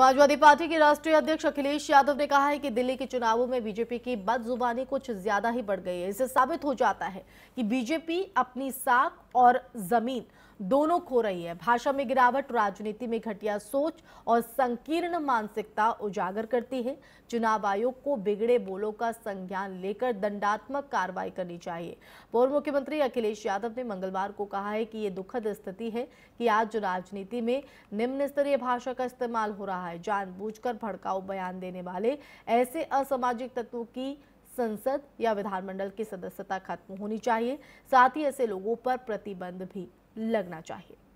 Samajwadi party के राष्ट्रीय अध्यक्ष अखिलेश यादव ने कहा है कि दिल्ली के चुनावों में बीजेपी की बदजुबानी कुछ ज्यादा ही बढ़ गई है इससे साबित हो जाता है कि बीजेपी अपनी साख और जमीन दोनों खो रही है भाषा में गिरावट राजनीति में घटिया सोच और संकीर्ण मानसिकता उजागर करती है चुनाव आयोग को बिगड़े बोलों का संज्ञान लेकर दंडात्मक कार्रवाई करनी चाहिए पूर्व मुख्यमंत्री अखिलेश यादव ने मंगलवार को कहा है कि ये दुखद स्थिति है कि आज राजनीति में निम्न स्तरीय भाषा का इस्तेमाल हो रहा है जानबूझकर भड़काऊ बयान देने वाले ऐसे असामाजिक तत्वों की संसद या विधानमंडल की सदस्यता खत्म होनी चाहिए साथ ही ऐसे लोगों पर प्रतिबंध भी लगना चाहिए